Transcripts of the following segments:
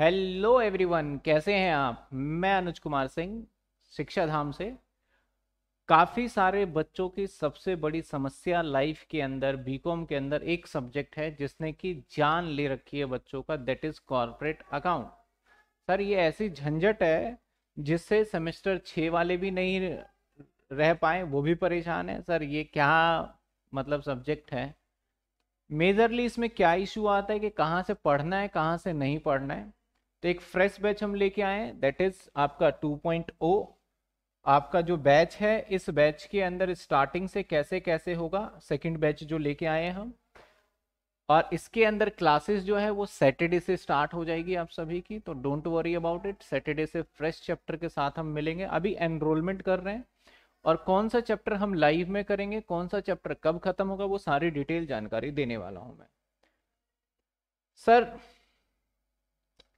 hello everyone कैसे हैं आप मैं अनुज कुमार सिंह शिक्षा धाम से काफ़ी सारे बच्चों की सबसे बड़ी समस्या लाइफ के अंदर बीकॉम के अंदर एक सब्जेक्ट है जिसने कि जान ले रखी है बच्चों का that is corporate account sir ये ऐसी झंझट है जिससे सेमेस्टर छः वाले भी नहीं रह पाए वो भी परेशान है सर ये क्या मतलब सब्जेक्ट है मेजरली इसमें क्या इशू आता है कि कहाँ से पढ़ना है कहाँ से नहीं पढ़ना है तो एक फ्रेश बैच हम लेके आए दैट इज आपका 2.0 आपका जो बैच है इस बैच के अंदर स्टार्टिंग से कैसे कैसे होगा सेकंड बैच जो लेके आए हम और इसके अंदर क्लासेस जो है वो सैटरडे से स्टार्ट हो जाएगी आप सभी की तो don't worry about it Saturday से फ्रेश चैप्टर के साथ हम मिलेंगे अभी एनरोलमेंट कर रहे हैं और कौन सा चैप्टर हम लाइव में करेंगे कौन सा चैप्टर कब खत्म होगा वो सारी डिटेल जानकारी देने वाला हूं मैं सर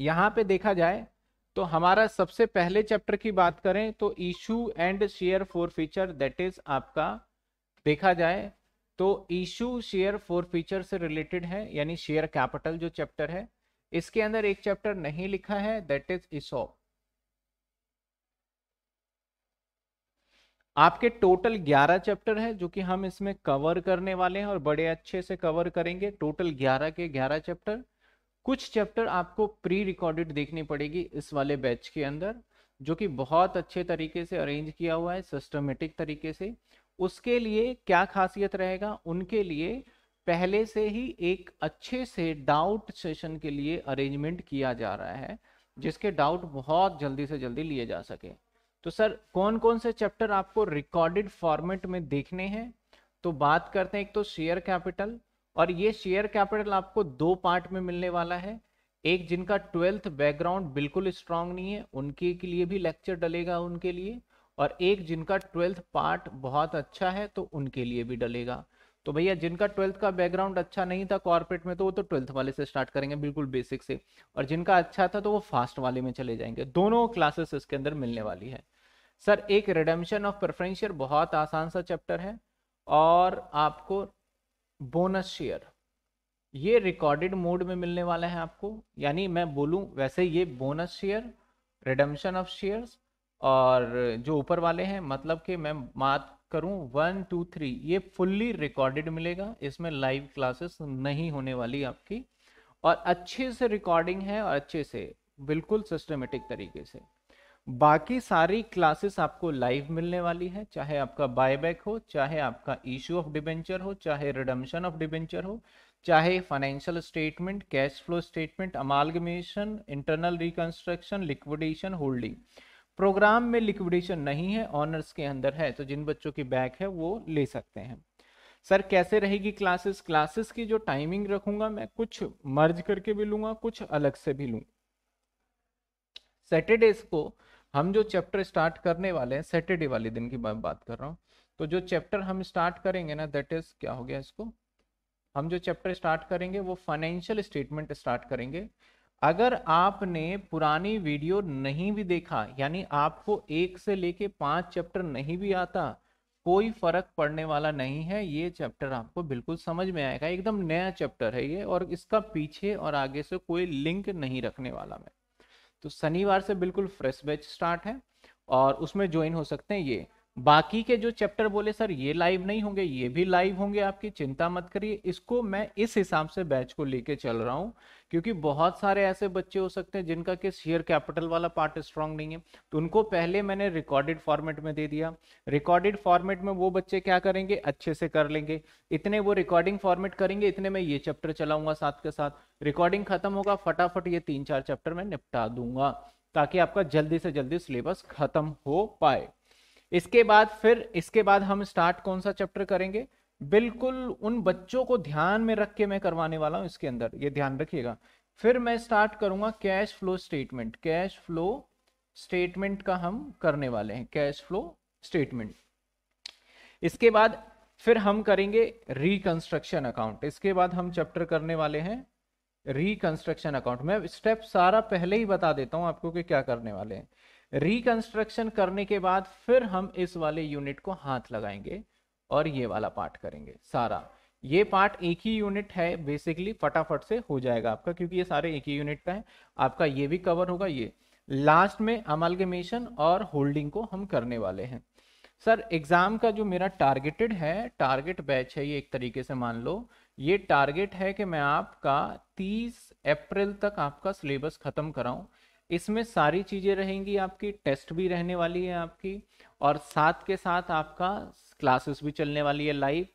यहाँ पे देखा जाए तो हमारा सबसे पहले चैप्टर की बात करें तो issue and share forfeiture that is आपका देखा जाए तो इशू शेयर फोर फीचर से रिलेटेड है यानी शेयर कैपिटल जो चैप्टर है इसके अंदर एक चैप्टर नहीं लिखा है दैट इज इशो आपके टोटल 11 चैप्टर है जो कि हम इसमें कवर करने वाले हैं और बड़े अच्छे से कवर करेंगे टोटल 11 के 11 चैप्टर कुछ चैप्टर आपको प्री रिकॉर्डेड देखनी पड़ेगी इस वाले बैच के अंदर जो कि बहुत अच्छे तरीके से अरेंज किया हुआ है सिस्टमेटिक तरीके से उसके लिए क्या खासियत रहेगा उनके लिए पहले से ही एक अच्छे से डाउट सेशन के लिए अरेंजमेंट किया जा रहा है जिसके डाउट बहुत जल्दी से जल्दी लिए जा सके तो सर कौन कौन से चैप्टर आपको रिकॉर्डेड फॉर्मेट में देखने हैं तो बात करते हैं एक तो शेयर कैपिटल और ये शेयर कैपिटल आपको दो पार्ट में मिलने वाला है एक जिनका ट्वेल्थ बैकग्राउंड बिल्कुल स्ट्रांग नहीं है उनके के लिए भी लेक्चर डलेगा उनके लिए और एक जिनका ट्वेल्थ पार्ट बहुत अच्छा है तो उनके लिए भी डलेगा तो भैया जिनका ट्वेल्थ का बैकग्राउंड अच्छा नहीं था कॉर्पोरेट में तो वो तो ट्वेल्थ वाले से स्टार्ट करेंगे बिल्कुल बेसिक से और जिनका अच्छा था तो वो फास्ट वाले में चले जाएंगे दोनों क्लासेस इसके अंदर मिलने वाली है सर एक रिडम्शन ऑफ प्रेफरेंशियर बहुत आसान सा चैप्टर है और आपको बोनस शेयर ये रिकॉर्डेड मोड में मिलने वाला है आपको यानी मैं बोलूँ वैसे ये bonus share redemption of shares और जो ऊपर वाले हैं मतलब कि मैं बात करूँ वन टू थ्री ये फुल्ली रिकॉर्डेड मिलेगा इसमें लाइव क्लासेस नहीं होने वाली आपकी और अच्छे से रिकॉर्डिंग है और अच्छे से बिल्कुल सिस्टमेटिक तरीके से बाकी सारी क्लासेस आपको लाइव मिलने वाली है चाहे आपका बायबैक हो चाहे आपका इश्यू ऑफ डिबेंचर हो चाहे रिडम्शन ऑफ डिबेंचर हो चाहे financial statement cash flow statement amalgamation internal reconstruction liquidation holding program में लिक्विडेशन नहीं है ऑनर्स के अंदर है तो जिन बच्चों की बैक है वो ले सकते हैं सर कैसे रहेगी क्लासेस क्लासेस की जो टाइमिंग रखूंगा मैं कुछ मर्ज करके भी लूंगा कुछ अलग से भी लूंगा सैटरडेज को हम जो चैप्टर स्टार्ट करने वाले हैं सैटरडे वाले दिन की मैं बात कर रहा हूँ तो जो चैप्टर हम स्टार्ट करेंगे ना दैट इज क्या हो गया इसको हम जो चैप्टर स्टार्ट करेंगे वो फाइनेंशियल स्टेटमेंट स्टार्ट करेंगे अगर आपने पुरानी वीडियो नहीं भी देखा यानी आपको एक से लेके पांच चैप्टर नहीं भी आता कोई फर्क पड़ने वाला नहीं है ये चैप्टर आपको बिल्कुल समझ में आएगा एकदम नया चैप्टर है ये और इसका पीछे और आगे से कोई लिंक नहीं रखने वाला मैं तो शनिवार से बिल्कुल फ्रेश बैच स्टार्ट है और उसमें ज्वाइन हो सकते हैं ये बाकी के जो चैप्टर बोले सर ये लाइव नहीं होंगे ये भी लाइव होंगे आपकी चिंता मत करिए इसको मैं इस हिसाब से बैच को लेके चल रहा हूँ क्योंकि बहुत सारे ऐसे बच्चे हो सकते हैं जिनका कि शेयर कैपिटल वाला पार्ट स्ट्रांग नहीं है तो उनको पहले मैंने रिकॉर्डेड फॉर्मेट में दे दिया रिकॉर्डेड फॉर्मेट में वो बच्चे क्या करेंगे अच्छे से कर लेंगे इतने वो रिकॉर्डिंग फॉर्मेट करेंगे इतने में ये चैप्टर चलाऊंगा साथ के साथ रिकॉर्डिंग खत्म होगा फटाफट ये तीन चार चैप्टर में निपटा दूंगा ताकि आपका जल्दी से जल्दी सिलेबस खत्म हो पाए इसके बाद फिर इसके बाद हम स्टार्ट कौन सा चैप्टर करेंगे बिल्कुल उन बच्चों को ध्यान में रख के मैं करवाने वाला हूँ इसके अंदर ये ध्यान रखिएगा फिर मैं स्टार्ट करूंगा cash flow statement cash flow statement का हम करने वाले हैं कैश फ्लो स्टेटमेंट इसके बाद फिर हम करेंगे रिकंस्ट्रक्शन अकाउंट इसके बाद हम चैप्टर करने वाले हैं रिकंस्ट्रक्शन अकाउंट मैं स्टेप सारा पहले ही बता देता हूं आपको कि क्या करने वाले हैं रिकंस्ट्रक्शन करने के बाद फिर हम इस वाले यूनिट को हाथ लगाएंगे और ये वाला पार्ट करेंगे सारा ये पार्ट एक ही यूनिट है बेसिकली फटाफट से हो जाएगा आपका क्योंकि ये सारे एक ही यूनिट का है आपका ये भी कवर होगा ये लास्ट में अमलगमेशन और होल्डिंग को हम करने वाले हैं सर एग्ज़ाम का जो मेरा टारगेटेड है टारगेट बैच है ये एक तरीके से मान लो ये टारगेट है कि मैं आपका 30 अप्रैल तक आपका सिलेबस ख़त्म कराऊं इसमें सारी चीज़ें रहेंगी आपकी टेस्ट भी रहने वाली है आपकी और साथ के साथ आपका क्लासेस भी चलने वाली है लाइव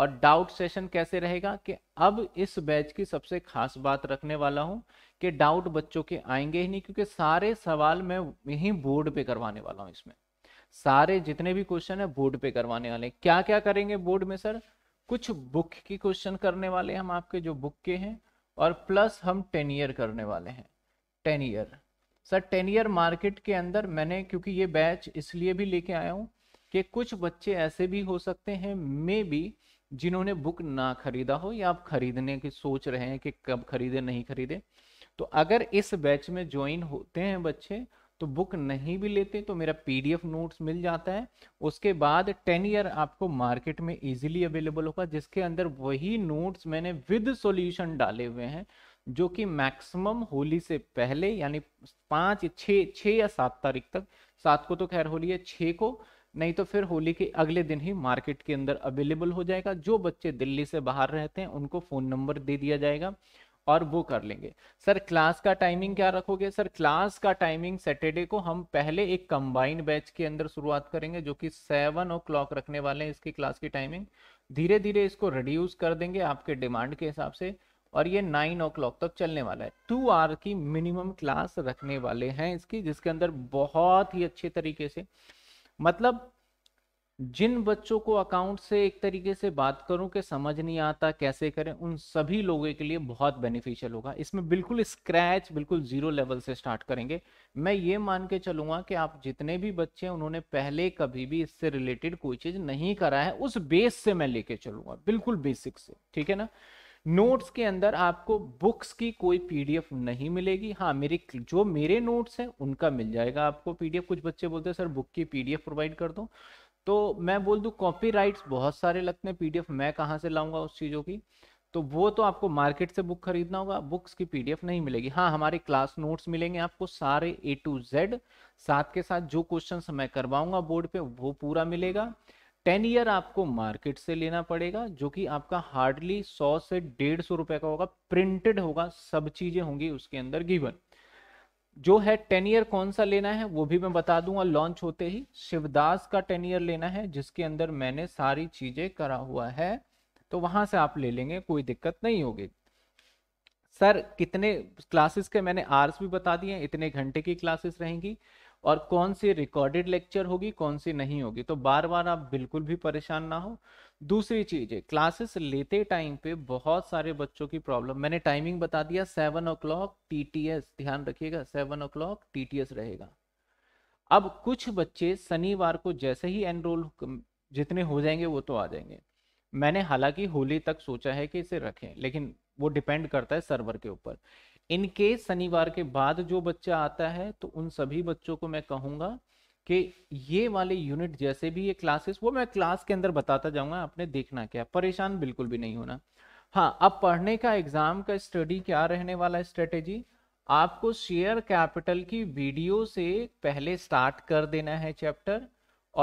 और डाउट सेशन कैसे रहेगा कि अब इस बैच की सबसे खास बात रखने वाला हूं कि डाउट बच्चों के आएंगे ही नहीं क्योंकि सारे सवाल मैं यहीं बोर्ड पे करवाने वाला हूं इसमें सारे जितने भी क्वेश्चन है बोर्ड पे करवाने वाले क्या क्या करेंगे बोर्ड में सर कुछ बुक की क्वेश्चन करने वाले हम आपके जो बुक के हैं और प्लस हम टेन ईयर करने वाले हैं ten year sir ten year market के अंदर मैंने क्योंकि ये बैच इसलिए भी लेके आया हूँ कि कुछ बच्चे ऐसे भी हो सकते हैं मे बी जिन्होंने बुक ना खरीदा हो या आप खरीदने की सोच रहे हैं कि कब खरीदे नहीं खरीदे तो अगर इस बैच में ज्वाइन होते हैं बच्चे तो बुक नहीं भी लेते तो मेरा पीडीएफ नोट्स मिल जाता है उसके बाद टेन ईयर आपको मार्केट में इजीली अवेलेबल होगा जिसके अंदर वही नोट्स मैंने विद सॉल्यूशन डाले हुए हैं जो कि मैक्सिमम होली से पहले यानी पांच छ छ या सात तारीख तक सात को तो खैर होली है छ को नहीं तो फिर होली के अगले दिन ही मार्केट के अंदर अवेलेबल हो जाएगा जो बच्चे दिल्ली से बाहर रहते हैं उनको फ़ोन नंबर दे दिया जाएगा और वो कर लेंगे सर क्लास का टाइमिंग क्या रखोगे सर क्लास का टाइमिंग सैटरडे को हम पहले एक कंबाइंड बैच के अंदर शुरुआत करेंगे जो कि सेवन ओ क्लॉक रखने वाले हैं इसकी क्लास की टाइमिंग धीरे धीरे इसको रिड्यूस कर देंगे आपके डिमांड के हिसाब से और ये नाइन ओ तक चलने वाला है टू आर की मिनिमम क्लास रखने वाले हैं इसकी जिसके अंदर बहुत ही अच्छे तरीके से मतलब जिन बच्चों को अकाउंट से एक तरीके से बात करूं कि समझ नहीं आता कैसे करें उन सभी लोगों के लिए बहुत बेनिफिशियल होगा इसमें बिल्कुल स्क्रैच बिल्कुल जीरो लेवल से स्टार्ट करेंगे मैं ये मान के चलूंगा कि आप जितने भी बच्चे हैं उन्होंने पहले कभी भी इससे रिलेटेड कोई चीज नहीं करा है उस बेस से मैं लेके चलूंगा बिल्कुल बेसिक से ठीक है ना नोट्स के अंदर आपको बुक्स की कोई पीडीएफ नहीं मिलेगी हाँ मेरे जो मेरे नोट्स हैं उनका मिल जाएगा आपको पीडीएफ कुछ बच्चे बोलते हैं सर बुक की पीडीएफ प्रोवाइड कर दो तो मैं बोल दू कॉपी बहुत सारे लगते हैं पीडीएफ मैं कहाँ से लाऊंगा उस चीज़ों की तो वो तो आपको मार्केट से बुक खरीदना होगा बुक्स की पीडीएफ नहीं मिलेगी हाँ हमारे क्लास नोट्स मिलेंगे आपको सारे ए टू जेड साथ के साथ जो क्वेश्चन मैं करवाऊंगा बोर्ड पे वो पूरा मिलेगा टेन ईयर आपको मार्केट से लेना पड़ेगा जो कि आपका हार्डली सौ से डेढ़ सौ रुपए का होगा प्रिंटेड होगा सब चीजें होंगी उसके अंदर गिवन जो है टेन ईयर कौन सा लेना है वो भी मैं बता दूंगा लॉन्च होते ही शिवदास का टेन ईयर लेना है जिसके अंदर मैंने सारी चीजें करा हुआ है तो वहां से आप ले लेंगे कोई दिक्कत नहीं होगी सर कितने क्लासेस के मैंने आर्स भी बता दिए इतने घंटे की क्लासेस रहेंगी और कौन सी रिकॉर्डेड लेक्चर होगी कौन सी नहीं होगी तो बार बार आप बिल्कुल भी परेशान ना हो दूसरी चीज है क्लासेस लेते टाइम पे बहुत सारे बच्चों की प्रॉब्लम मैंने टाइमिंग बता दिया सेवन ओ क्लॉक ध्यान रखिएगा सेवन ओ क्लॉक टीटीएस रहेगा अब कुछ बच्चे शनिवार को जैसे ही एनरोल जितने हो जाएंगे वो तो आ जाएंगे मैंने हालांकि होली तक सोचा है कि इसे रखें लेकिन वो डिपेंड करता है सर्वर के ऊपर इनके शनिवार के बाद जो बच्चा आता है तो उन सभी बच्चों को मैं कहूंगा कि ये वाले यूनिट जैसे भी ये क्लासेस वो मैं क्लास के अंदर बताता जाऊंगा आपने देखना क्या परेशान बिल्कुल भी नहीं होना हाँ अब पढ़ने का एग्जाम का स्टडी क्या रहने वाला है स्ट्रेटेजी आपको शेयर कैपिटल की वीडियो से पहले स्टार्ट कर देना है चैप्टर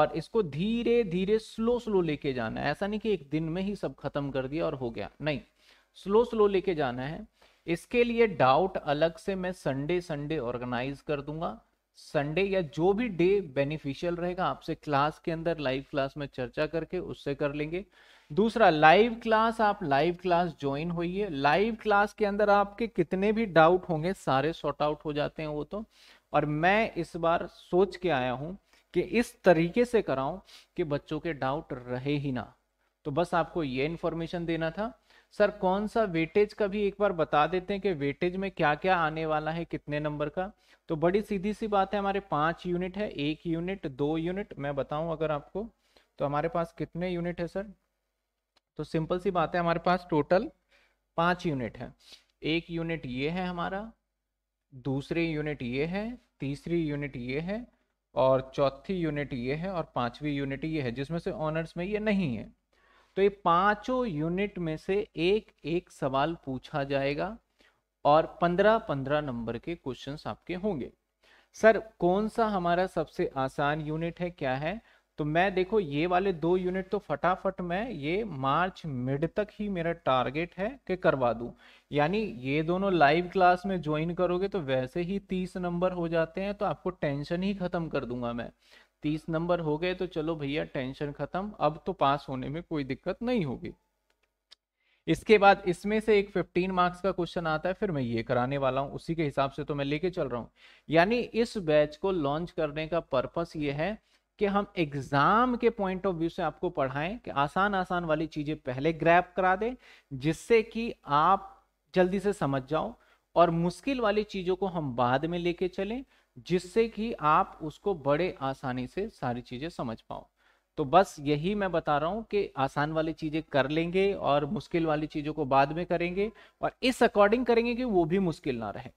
और इसको धीरे धीरे स्लो स्लो लेके जाना है ऐसा नहीं कि एक दिन में ही सब खत्म कर दिया और हो गया नहीं स्लो स्लो लेके जाना है इसके लिए डाउट अलग से मैं संडे संडे ऑर्गेनाइज कर दूंगा संडे या जो भी डे बेनिफिशियल रहेगा आपसे क्लास के अंदर लाइव क्लास में चर्चा करके उससे कर लेंगे दूसरा लाइव क्लास आप लाइव क्लास ज्वाइन होइए लाइव क्लास के अंदर आपके कितने भी डाउट होंगे सारे सॉर्ट आउट हो जाते हैं वो तो और मैं इस बार सोच के आया हूं कि इस तरीके से कराऊं कि बच्चों के डाउट रहे ही ना तो बस आपको ये इंफॉर्मेशन देना था सर कौन सा वेटेज का भी एक बार बता देते हैं कि वेटेज में क्या क्या आने वाला है कितने नंबर का तो बड़ी सीधी सी बात है हमारे पांच यूनिट है एक यूनिट दो यूनिट मैं बताऊं अगर आपको तो हमारे पास कितने यूनिट है सर तो सिंपल सी बात है हमारे पास टोटल पांच यूनिट है एक यूनिट ये है हमारा दूसरे यूनिट ये है तीसरी यूनिट ये है और चौथी यूनिट ये है और पांचवी यूनिट ये है जिसमें से ऑनर्स में ये नहीं है तो ये पांचों यूनिट में से एक एक सवाल पूछा जाएगा और पंद्रह पंद्रह नंबर के क्वेश्चन आपके होंगे सर कौन सा हमारा सबसे आसान यूनिट है क्या है तो मैं देखो ये वाले दो यूनिट तो फटाफट मैं ये मार्च मिड तक ही मेरा टारगेट है कि करवा दूं यानी ये दोनों लाइव क्लास में ज्वाइन करोगे तो वैसे ही तीस नंबर हो जाते हैं तो आपको टेंशन ही खत्म कर दूंगा मैं तीस नंबर हो गए तो चलो भैया टेंशन खत्म अब तो पास होने में कोई दिक्कत नहीं होगी इसके बाद इसमें से एक 15 मार्क्स का क्वेश्चन आता है फिर मैं ये कराने वाला हूं उसी के हिसाब से तो मैं लेके चल रहा हूं यानी इस बैच को लॉन्च करने का पर्पस ये है कि हम एग्जाम के पॉइंट ऑफ व्यू से आपको पढ़ाएं कि आसान आसान वाली चीजें पहले ग्रैप करा दें जिससे कि आप जल्दी से समझ जाओ और मुश्किल वाली चीजों को हम बाद में लेके चलें जिससे कि आप उसको बड़े आसानी से सारी चीज़ें समझ पाओ तो बस यही मैं बता रहा हूं कि आसान वाली चीज़ें कर लेंगे और मुश्किल वाली चीज़ों को बाद में करेंगे और इस अकॉर्डिंग करेंगे कि वो भी मुश्किल ना रहे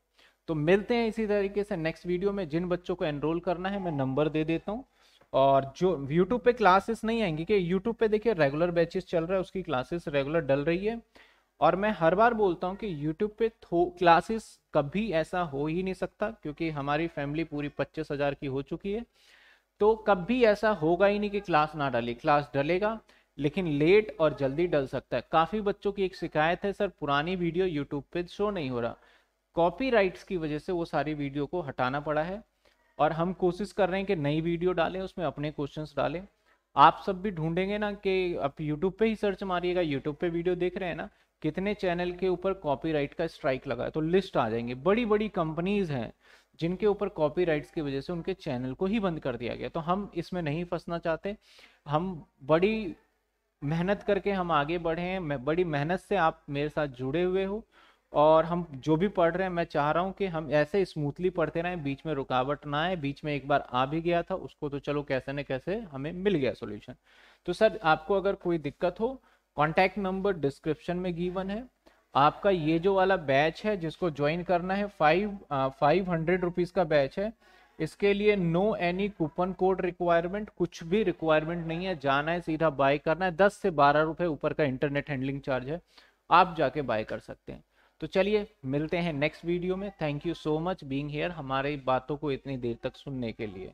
तो मिलते हैं इसी तरीके से नेक्स्ट वीडियो में जिन बच्चों को एनरोल करना है मैं नंबर दे देता हूँ और जो यूट्यूब पे क्लासेस नहीं आएंगी कि यूट्यूब पे देखिए रेगुलर बैचेस चल रहा है उसकी क्लासेस रेगुलर डल रही है और मैं हर बार बोलता हूँ कि YouTube पे थो क्लासेस कभी ऐसा हो ही नहीं सकता क्योंकि हमारी फैमिली पूरी पच्चीस हज़ार की हो चुकी है तो कभी ऐसा होगा ही नहीं कि क्लास ना डाले क्लास डलेगा लेकिन लेट और जल्दी डल सकता है काफ़ी बच्चों की एक शिकायत है सर पुरानी वीडियो यूट्यूब पे शो नहीं हो रहा कॉपी की वजह से वो सारी वीडियो को हटाना पड़ा है और हम कोशिश कर रहे हैं कि नई वीडियो डालें उसमें अपने क्वेश्चन डालें आप सब भी ढूंढेंगे ना कि आप यूट्यूब पे ही सर्च मारिएगा यूट्यूब पे वीडियो देख रहे हैं ना कितने चैनल के ऊपर कॉपीराइट का स्ट्राइक लगा है तो लिस्ट आ जाएंगे बड़ी बड़ी कंपनीज हैं जिनके ऊपर कॉपीराइट्स की वजह से उनके चैनल को ही बंद कर दिया गया तो हम इसमें नहीं फंसना चाहते हम बड़ी मेहनत करके हम आगे बढ़े हैं बड़ी मेहनत से आप मेरे साथ जुड़े हुए हो और हम जो भी पढ़ रहे हैं मैं चाह रहा हूं कि हम ऐसे स्मूथली पढ़ते रहें बीच में रुकावट ना आए बीच में एक बार आ भी गया था उसको तो चलो कैसे न कैसे हमें मिल गया सोल्यूशन तो सर आपको अगर कोई दिक्कत हो कॉन्टैक्ट नंबर डिस्क्रिप्शन में गीवन है आपका ये जो वाला बैच है जिसको ज्वाइन करना है फाइव फाइव हंड्रेड रुपीज़ का बैच है इसके लिए no any coupon code requirement कुछ भी रिक्वायरमेंट नहीं है जाना है सीधा बाय करना है दस से बारह रुपए ऊपर का इंटरनेट हैंडलिंग चार्ज है आप जाके बाय कर सकते हैं तो चलिए मिलते हैं नेक्स्ट वीडियो में thank you so much being here हमारे बातों को इतनी देर तक सुनने के लिए